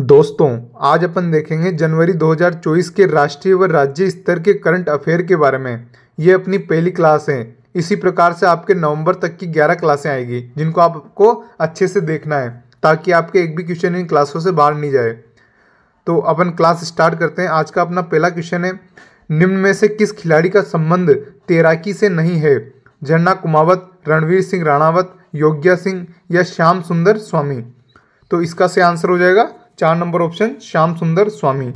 दोस्तों आज अपन देखेंगे जनवरी 2024 के राष्ट्रीय व राज्य स्तर के करंट अफेयर के बारे में ये अपनी पहली क्लास है इसी प्रकार से आपके नवंबर तक की 11 क्लासें आएगी जिनको आपको अच्छे से देखना है ताकि आपके एक भी क्वेश्चन इन क्लासों से बाहर नहीं जाए तो अपन क्लास स्टार्ट करते हैं आज का अपना पहला क्वेश्चन है निम्न में से किस खिलाड़ी का संबंध तैराकी से नहीं है झरना कुमावत रणवीर सिंह राणावत योग्या सिंह या श्याम सुंदर स्वामी तो इसका से आंसर हो जाएगा चार नंबर ऑप्शन श्याम सुंदर स्वामी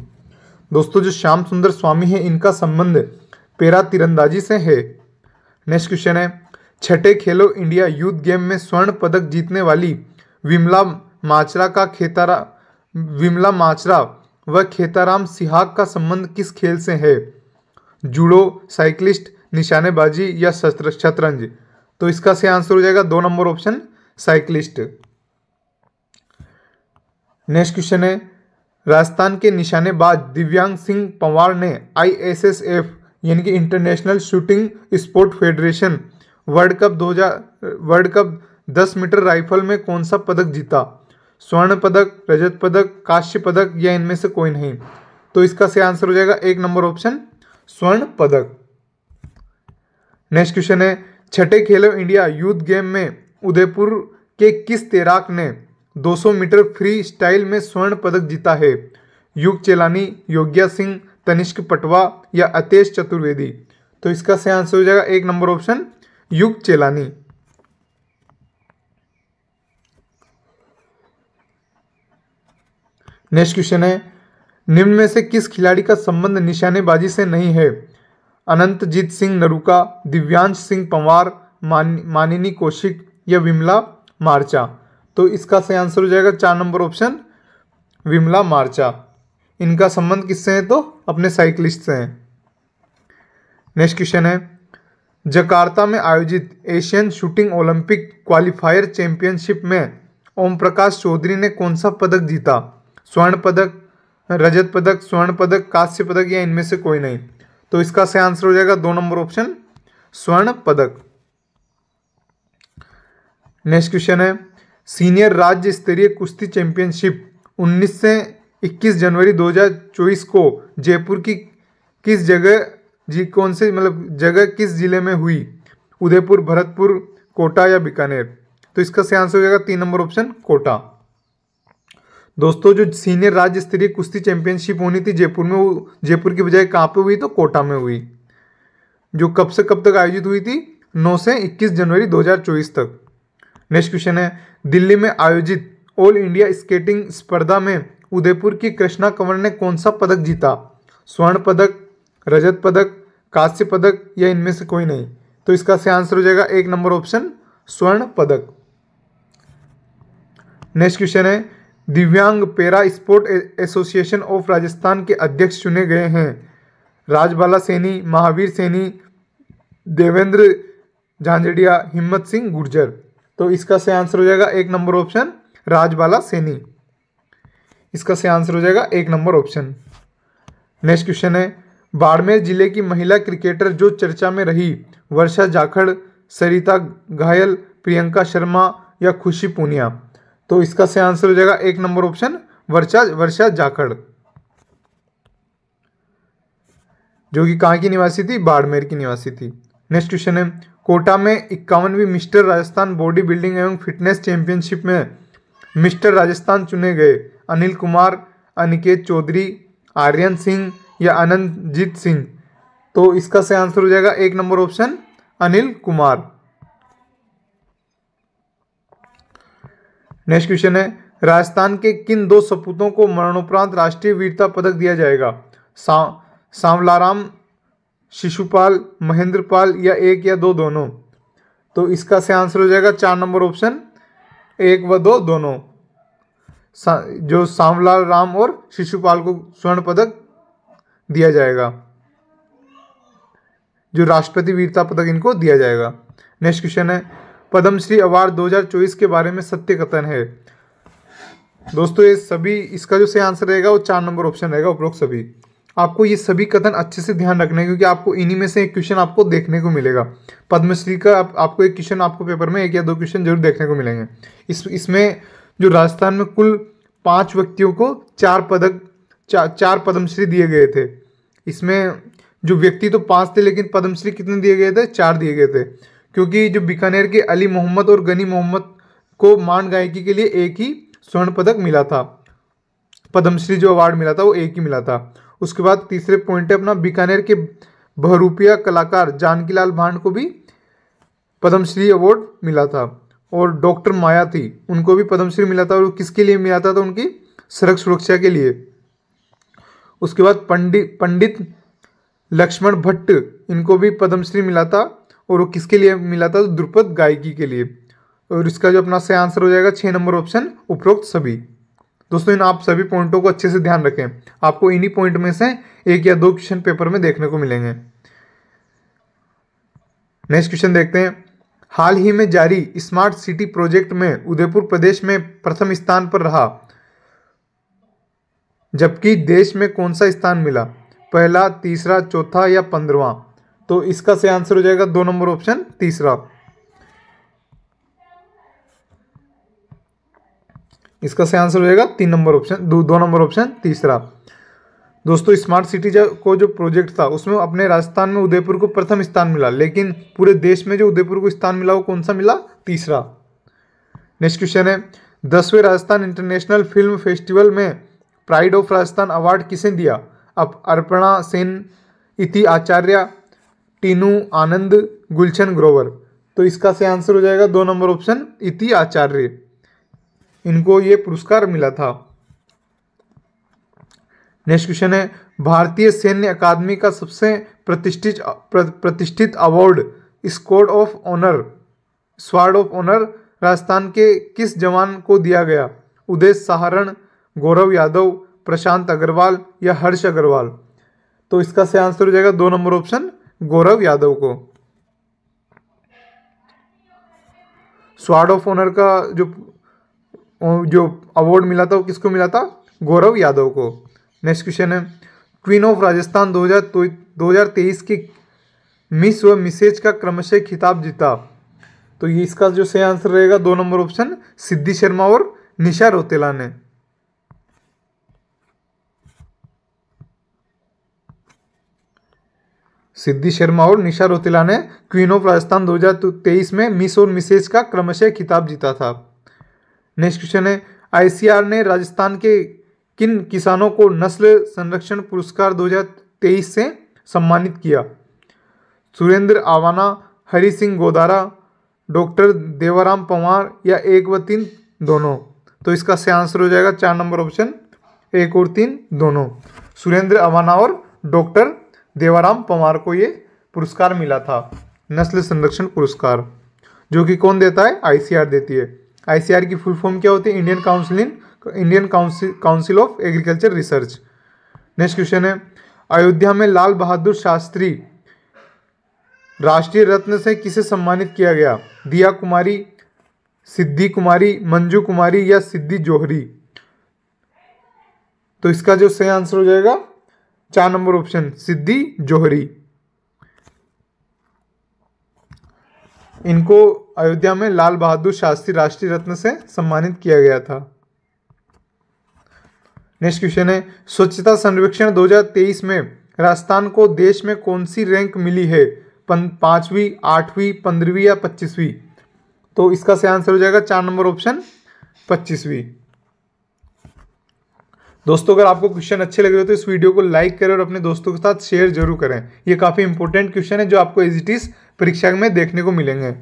दोस्तों जो श्याम सुंदर स्वामी है इनका संबंध पेरा तीरंदाजी से है नेक्स्ट क्वेश्चन है छठे खेलो इंडिया यूथ गेम में स्वर्ण पदक जीतने वाली विमला माचरा का खेतारा विमला माचरा व खेताराम सिहाग का संबंध किस खेल से है जूडो साइकिलिस्ट निशानेबाजी या शतरंज तो इसका सही आंसर हो जाएगा दो number option cyclist next question है राजस्थान के निशानेबाज दिव्यांग सिंह पंवार ने आईएसएसएफ यानी कि international shooting sport federation world cup 2000 world cup 10 meter rifle में कौन सा पदक जीता स्वर्ण पदक रजत पदक कांस्य पदक या इनमें से कोई नहीं तो इसका से आंसर हो जाएगा एक नंबर ऑप्शन स्वर्ण पदक नेक्स्ट क्वेश्चन है छठे खेलो इंडिया यूथ गेम में उदयपुर के किस तैराक ने 200 मीटर फ्री स्टाइल में स्वर्ण पदक जीता है युग चेलानी योग्या सिंह तनिष्क पटवा या अतेश चतुर्वेदी तो इसका सही आंसर हो जाएगा एक नंबर ऑप्शन युग चेलानी नेक्स्ट क्वेश्चन है निम्न में से किस खिलाड़ी का संबंध निशानेबाजी से नहीं है अनंतजीत सिंह नरुका दिव्यांश सिंह पंवार मान मानिनी कौशिक या विमला मार्चा तो इसका सही आंसर हो जाएगा चार नंबर ऑप्शन विमला मार्चा इनका संबंध किससे है तो अपने साइकिलिस्ट से है नेक्स्ट क्वेश्चन है जकार्ता में आयोजित Asian shooting Olympic qualifier championship में ओम प्रकाश चौधरी ने कौन सा पदक जीता स्वर्ण पदक रजत पदक स्वर्ण पदक कांस्य पदक या इनमें से कोई नहीं तो इसका सही आंसर हो जाएगा दो नंबर ऑप्शन स्वर्ण पदक नेक्स्ट क्वेश्चन है सीनियर राज्य स्तरीय कुश्ती चैंपियनशिप उन्नीस से इक्कीस जनवरी 2024 को जयपुर की किस जगह जी कौन से मतलब जगह किस जिले में हुई उदयपुर भरतपुर कोटा या बीकानेर तो इसका सही आंसर हो जाएगा तीन नंबर ऑप्शन कोटा दोस्तों जो सीनियर राज्य स्तरीय कुश्ती चैंपियनशिप होनी थी जयपुर में जयपुर की बजाय कहाँ पे हुई तो कोटा में हुई जो कब से कब तक आयोजित हुई थी 9 से 21 जनवरी 2024 तक नेक्स्ट क्वेश्चन है दिल्ली में आयोजित ऑल इंडिया स्केटिंग स्पर्धा में उदयपुर की कृष्णा कंवर ने कौन सा पदक जीता स्वर्ण पदक रजत पदक कांस्य पदक या इनमें से कोई नहीं तो इसका से आंसर हो जाएगा एक नंबर ऑप्शन स्वर्ण पदक नेक्स्ट क्वेश्चन है दिव्यांग पेरा स्पोर्ट एसोसिएशन ऑफ राजस्थान के अध्यक्ष चुने गए हैं राजबाला सैनी महावीर सैनी देवेंद्र झांझडिया हिम्मत सिंह गुर्जर तो इसका से आंसर हो जाएगा एक नंबर ऑप्शन राजबाला सेनी इसका से आंसर हो जाएगा एक नंबर ऑप्शन नेक्स्ट क्वेश्चन है बाड़मेर जिले की महिला क्रिकेटर जो चर्चा में रही वर्षा जाखड़ सरिता घायल प्रियंका शर्मा या खुशी पूनिया तो इसका से आंसर हो जाएगा एक नंबर ऑप्शन वर्षा वर्षा जाखड़ जो कि कहाँ की निवासी थी बाड़मेर की निवासी थी नेक्स्ट क्वेश्चन है कोटा में इक्यावनवीं मिस्टर राजस्थान बॉडी बिल्डिंग एवं फिटनेस चैंपियनशिप में मिस्टर राजस्थान चुने गए अनिल कुमार अनिकेत चौधरी आर्यन सिंह या अनंतजीत सिंह तो इसका से आंसर हो जाएगा एक number option Anil Kumar next question है राजस्थान के किन दो सपूतों को मरणोपरांत राष्ट्रीय वीरता पदक दिया जाएगा सा, सांवलाराम शिशुपाल महेंद्रपाल या एक या दो दोनों तो इसका से आंसर हो जाएगा चार नंबर ऑप्शन एक व दो दोनों सा, जो सांवलाल राम और शिशुपाल को स्वर्ण पदक दिया जाएगा जो राष्ट्रपति वीरता पदक इनको दिया जाएगा नेक्स्ट क्वेश्चन है पद्मश्री अवार्ड 2024 के बारे में सत्य कथन है दोस्तों ये सभी इसका जो सही आंसर रहेगा वो चार नंबर ऑप्शन रहेगा उपरोक्त सभी आपको ये सभी कथन अच्छे से ध्यान रखना है क्योंकि आपको इन्हीं में से एक क्वेश्चन आपको देखने को मिलेगा पद्मश्री का आप, आपको एक क्वेश्चन आपको पेपर में एक या दो क्वेश्चन जरूर देखने को मिलेंगे इस इसमें जो राजस्थान में कुल पाँच व्यक्तियों को चार पदक चा, चार पद्मश्री दिए गए थे इसमें जो व्यक्ति तो पाँच थे लेकिन पद्मश्री कितने दिए गए थे चार दिए गए थे क्योंकि जो बीकानेर के अली मोहम्मद और गनी मोहम्मद को मान गायकी के लिए एक ही स्वर्ण पदक मिला था पद्मश्री जो अवार्ड मिला था वो एक ही मिला था उसके बाद तीसरे पॉइंट है अपना बीकानेर के बहरूपिया कलाकार जानकीलाल भांड को भी पद्मश्री अवार्ड मिला था और डॉक्टर माया थी उनको भी पद्मश्री मिला था और किसके लिए मिला था तो उनकी सड़क सुरक्षा के लिए उसके बाद पंडित पंडित लक्ष्मण भट्ट इनको भी पद्मश्री मिला था और वो किसके लिए मिला था तो द्रुपद गायकी के लिए और इसका जो अपना सही आंसर हो जाएगा छः नंबर ऑप्शन उपरोक्त सभी दोस्तों इन आप सभी पॉइंटों को अच्छे से ध्यान रखें आपको इन्हीं पॉइंट में से एक या दो क्वेश्चन पेपर में देखने को मिलेंगे नेक्स्ट क्वेश्चन देखते हैं हाल ही में जारी स्मार्ट सिटी प्रोजेक्ट में उदयपुर प्रदेश में प्रथम स्थान पर रहा जबकि देश में कौन सा स्थान मिला पहला तीसरा चौथा या पंद्रवा तो इसका से आंसर हो जाएगा दो नंबर ऑप्शन तीसरा इसका सही आंसर हो जाएगा तीन नंबर ऑप्शन दो, दो नंबर ऑप्शन तीसरा दोस्तों स्मार्ट सिटी को जो प्रोजेक्ट था उसमें अपने राजस्थान में उदयपुर को प्रथम स्थान मिला लेकिन पूरे देश में जो उदयपुर को स्थान मिला वो कौन सा मिला तीसरा नेक्स्ट क्वेश्चन है दसवें राजस्थान इंटरनेशनल फिल्म फेस्टिवल में प्राइड ऑफ राजस्थान अवार्ड किसे दिया अब अर्पणा सेन इति आचार्य टीनू आनंद गुलशन ग्रोवर तो इसका सही आंसर हो जाएगा दो नंबर ऑप्शन इति आचार्य इनको ये पुरस्कार मिला था नेक्स्ट क्वेश्चन है भारतीय सैन्य अकादमी का सबसे प्रतिष्ठित प्रतिष्ठित award sword of honour sword of honour Rajasthan के किस जवान को दिया गया उदय सहारण गौरव यादव प्रशांत अग्रवाल या हर्ष अग्रवाल तो इसका सही आंसर हो जाएगा दो नंबर ऑप्शन गौरव यादव को स्वार्ड ऑफ ऑनर का जो जो अवार्ड मिला था वो किसको मिला था गौरव यादव को नेक्स्ट क्वेश्चन है क्वीन ऑफ राजस्थान हजार 2023 तो, की मिस व मिसेज का क्रमशः खिताब जीता तो ये इसका जो सही आंसर रहेगा दो नंबर ऑप्शन सिद्धि शर्मा और निशा रोतेला ने सिद्धि शर्मा और निशा रोतेला ने क्वीन ऑफ राजस्थान 2023 में मिस और मिसेज का क्रमशः खिताब जीता था नेक्स्ट क्वेश्चन है आईसीआर ने राजस्थान के किन किसानों को नस्ल संरक्षण पुरस्कार 2023 से सम्मानित किया सुरेंद्र आवाना हरी सिंह गोदारा डॉक्टर देवाराम पवार या एक व तीन दोनों तो इसका सही आंसर हो जाएगा चार नंबर ऑप्शन एक और तीन दोनों सुरेंद्र अवाना और डॉक्टर देवाराम पवार को ये पुरस्कार मिला था नस्ल संरक्षण पुरस्कार जो कि कौन देता है आईसीआर देती है आईसीआर की फुल फॉर्म क्या होती है Indian council Indian council council of agriculture research next question है अयोध्या में लाल बहादुर शास्त्री राष्ट्रीय रत्न से किसे सम्मानित किया गया दिया कुमारी सिद्धि कुमारी मंजू कुमारी या सिद्धि जोहरी तो इसका जो सही आंसर हो जाएगा चार नंबर ऑप्शन सिद्धि जोहरी इनको अयोध्या में लाल बहादुर शास्त्री राष्ट्रीय रत्न से सम्मानित किया गया था नेक्स्ट क्वेश्चन है स्वच्छता सर्वेक्षण 2023 में राजस्थान को देश में कौन सी रैंक मिली है पांचवी आठवीं पंद्रहवीं या पच्चीसवीं तो इसका सही आंसर हो जाएगा चार नंबर ऑप्शन पच्चीसवीं दोस्तों अगर आपको क्वेश्चन अच्छे लग रहे हो तो इस वीडियो को लाइक करें और अपने दोस्तों के साथ शेयर जरूर करें ये काफ़ी इंपॉर्टेंट क्वेश्चन है जो आपको एजिटिस परीक्षा में देखने को मिलेंगे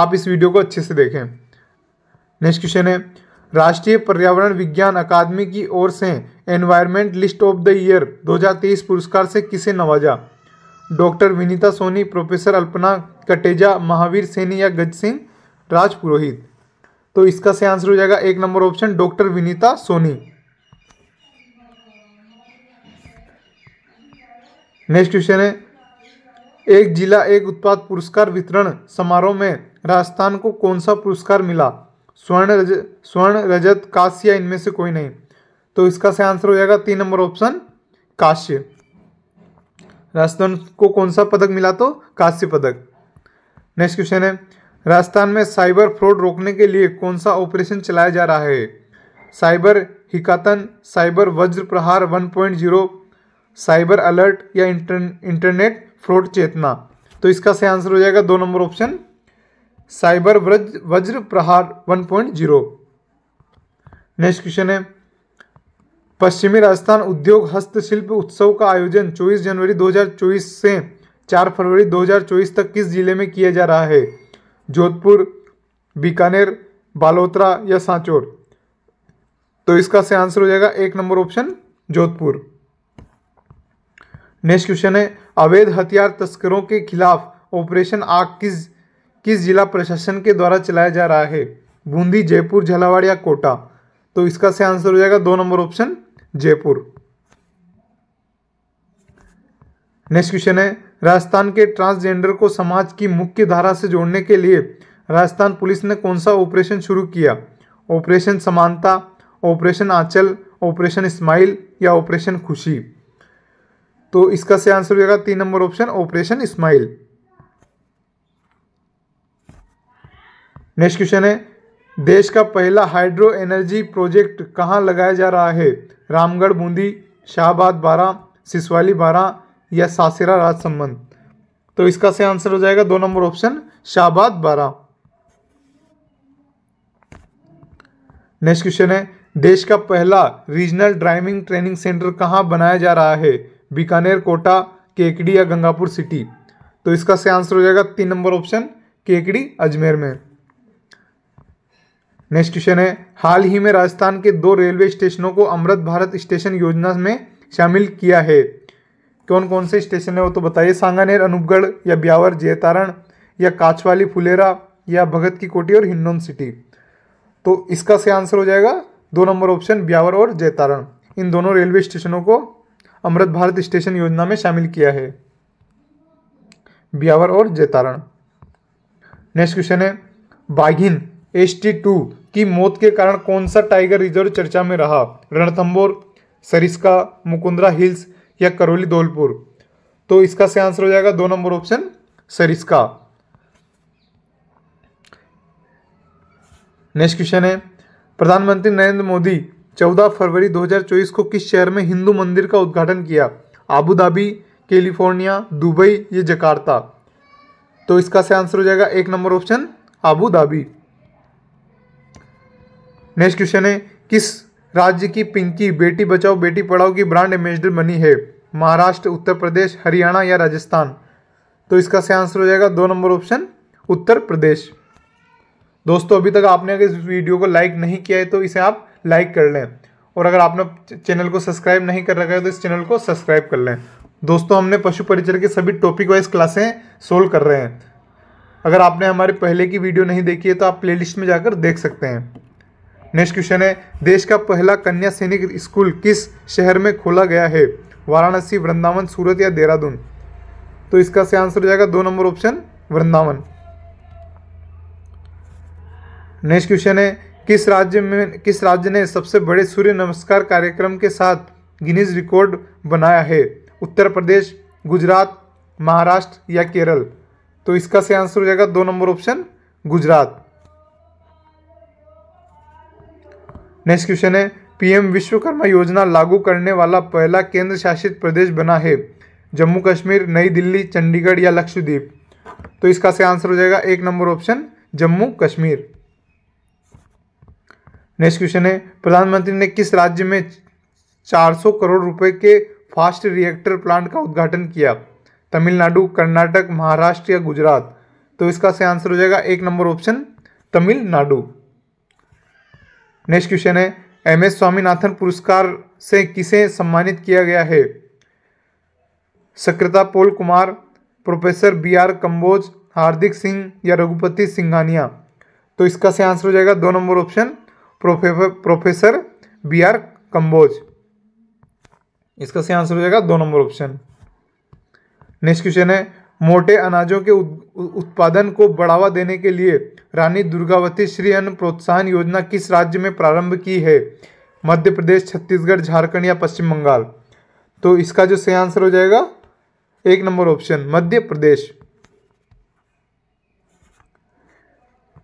आप इस वीडियो को अच्छे से देखें नेक्स्ट क्वेश्चन है राष्ट्रीय पर्यावरण विज्ञान अकादमी की ओर से environmentalist of the year 2023 पुरस्कार से किसे नवाजा डॉक्टर विनीता सोनी प्रोफेसर अल्पना कटेजा महावीर सैनी या गज सिंह राज पुरोहित तो इसका से आंसर हो जाएगा एक number option doctor Vinita Soni next question है एक जिला एक उत्पाद पुरस्कार वितरण समारोह में राजस्थान को कौन सा पुरस्कार मिला स्वर्ण रज स्वर्ण रजत काश्य इनमें से कोई नहीं तो इसका से आंसर हो जाएगा तीन नंबर ऑप्शन काश्य राजस्थान को कौन सा पदक मिला तो काश्य पदक नेक्स्ट क्वेश्चन है राजस्थान में साइबर फ्रॉड रोकने के लिए कौन सा ऑपरेशन चलाया जा रहा है cyber हिकातन cyber Vajra Prahar 1.0 cyber alert या इंटर, इंटरनेट फ्रॉड चेतना तो इसका से आंसर हो जाएगा दो नंबर ऑप्शन साइबर व्रज वज्र प्रहार 1.0 नेक्स्ट क्वेश्चन है पश्चिमी राजस्थान उद्योग हस्तशिल्प उत्सव का आयोजन 24 जनवरी 2024 से 4 फरवरी 2024 तक किस जिले में किया जा रहा है जोधपुर बीकानेर बालोतरा या सांचौर तो इसका से आंसर हो जाएगा एक number option Jodhpur next question है अवैध हथियार तस्करों के खिलाफ ऑपरेशन आग किस किस जिला प्रशासन के द्वारा चलाया जा रहा है बूंदी जयपुर झालावाड़ या कोटा तो इसका से आंसर हो जाएगा दो number option Jaipur next question है राजस्थान के ट्रांसजेंडर को समाज की मुख्य धारा से जोड़ने के लिए राजस्थान पुलिस ने कौन सा ऑपरेशन शुरू किया ऑपरेशन समानता ऑपरेशन आंचल ऑपरेशन इस्माइल या ऑपरेशन खुशी तो इसका से आंसर हो जाएगा तीन number option operation smile next question है देश का पहला हाइड्रो एनर्जी प्रोजेक्ट कहाँ लगाया जा रहा है रामगढ़ बूंदी शाहबाद बारह सिसवाली बारह या सासेरा राजसमंद तो इसका से आंसर हो जाएगा दो नंबर ऑप्शन शाहबाद बारह नेक्स्ट क्वेश्चन है देश का पहला रीजनल ड्राइविंग ट्रेनिंग सेंटर कहाँ बनाया जा रहा है बीकानेर कोटा केकड़ी या गंगापुर सिटी तो इसका से आंसर हो जाएगा तीन नंबर ऑप्शन केकड़ी अजमेर में नेक्स्ट क्वेश्चन है हाल ही में राजस्थान के दो रेलवे स्टेशनों को अमृत भारत स्टेशन योजना में शामिल किया है कौन कौन से स्टेशन है वो तो बताइए सांगानेर अनूपगढ़ या ब्यावर जयतारण या काछवाली फुलेरा या भगत की कोटी और हिंडोन सिटी तो इसका से आंसर हो जाएगा दो नंबर ऑप्शन ब्यावर और जयतारण इन दोनों रेलवे स्टेशनों को अमृत भारत स्टेशन योजना में शामिल किया है ब्यावर और जयतारण नेक्स्ट क्वेश्चन है बाघिन एस टी टू की मौत के कारण कौन सा टाइगर रिजर्व चर्चा में रहा रणथम्बोर सरिस्का मुकुंदरा हिल्स या करौली धौलपुर तो इसका से आंसर हो जाएगा दो number option Sariska next question है प्रधानमंत्री नरेंद्र मोदी 14 फरवरी 2024 को किस शहर में हिंदू मंदिर का उद्घाटन किया आबू धाबी कैलिफोर्निया दुबई या जकार्ता तो इसका से आंसर हो जाएगा एक number option Abu Dhabi next question है किस राज्य की पिंकी बेटी बचाओ बेटी पढ़ाओ की ब्रांड एम्बेसडर बनी है महाराष्ट्र उत्तर प्रदेश हरियाणा या राजस्थान तो इसका सही आंसर हो जाएगा दो नंबर ऑप्शन उत्तर प्रदेश दोस्तों अभी तक आपने अगर इस वीडियो को लाइक नहीं किया है तो इसे आप लाइक कर लें और अगर आपने चैनल को सब्सक्राइब नहीं कर रखा है तो इस चैनल को सब्सक्राइब कर लें दोस्तों हमने पशु परिचर के सभी टॉपिक वाइज क्लासें सोल्व कर रहे हैं अगर आपने हमारे पहले की वीडियो नहीं देखी है तो आप प्लेलिस्ट में जाकर देख सकते हैं नेक्स्ट क्वेश्चन है देश का पहला कन्या सैनिक स्कूल किस शहर में खोला गया है वाराणसी वृंदावन सूरत या देहरादून तो इसका से आंसर हो जाएगा दो number option Vrindavan next question है किस राज्य में किस राज्य ने सबसे बड़े सूर्य नमस्कार कार्यक्रम के साथ गिनीज रिकॉर्ड बनाया है उत्तर प्रदेश गुजरात महाराष्ट्र या केरल तो इसका से आंसर हो जाएगा दो number option Gujarat next question है पीएम विश्वकर्मा योजना लागू करने वाला पहला केंद्र शासित प्रदेश बना है जम्मू कश्मीर नई दिल्ली चंडीगढ़ या लक्षद्वीप तो इसका से आंसर हो जाएगा एक number option Jammu Kashmir next question है प्रधानमंत्री ने किस राज्य में 400 करोड़ रुपए के फास्ट रिएक्टर प्लांट का उद्घाटन किया तमिलनाडु कर्नाटक महाराष्ट्र या गुजरात तो इसका से आंसर हो जाएगा एक number option Tamil Nadu next question है एम एस स्वामीनाथन पुरस्कार से किसे सम्मानित किया गया है सक्रता पोल Kumar professor B R Kamboj Hardik Singh या रघुपति सिंघानिया तो इसका से आंसर हो जाएगा दो number option professor B R Kamboj इसका से आंसर हो जाएगा दो नंबर ऑप्शन नेक्स्ट क्वेश्चन है मोटे अनाजों के उत्पादन को बढ़ावा देने के लिए रानी दुर्गावती श्री अन्न प्रोत्साहन योजना किस राज्य में प्रारंभ की है मध्य प्रदेश छत्तीसगढ़ झारखंड या पश्चिम बंगाल तो इसका जो सही आंसर हो जाएगा एक number option Madhya Pradesh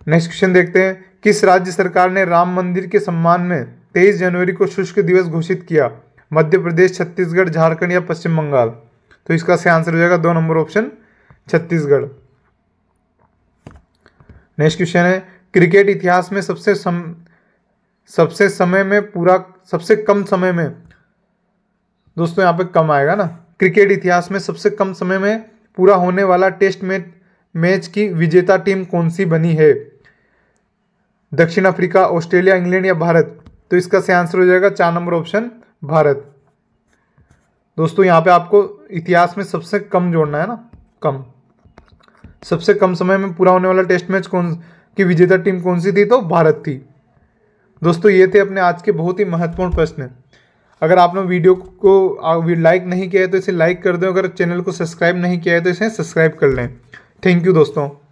next question देखते हैं किस राज्य सरकार ने राम मंदिर के सम्मान में तेईस जनवरी को शुष्क दिवस घोषित किया मध्य प्रदेश छत्तीसगढ़ झारखंड या पश्चिम बंगाल तो इसका सही आंसर हो जाएगा दो number option Chhattisgarh next question है क्रिकेट इतिहास में सबसे सम सबसे समय में पूरा सबसे कम समय में दोस्तों यहाँ पे कम आएगा ना क्रिकेट इतिहास में सबसे कम समय में पूरा होने वाला टेस्ट मैच मैच की विजेता टीम कौन सी बनी है दक्षिण अफ्रीका ऑस्ट्रेलिया इंग्लैंड या भारत तो इसका सही आंसर हो जाएगा चार नंबर ऑप्शन भारत दोस्तों यहाँ पे आपको इतिहास में सबसे कम जोड़ना है ना कम सबसे कम समय में पूरा होने वाला टेस्ट मैच कौन की विजेता टीम कौन सी थी तो भारत थी दोस्तों ये थे अपने आज के बहुत ही महत्वपूर्ण प्रश्न अगर आपने वीडियो को लाइक नहीं किया है तो इसे लाइक कर दें अगर चैनल को सब्सक्राइब नहीं किया है तो इसे सब्सक्राइब कर लें थैंक यू दोस्तों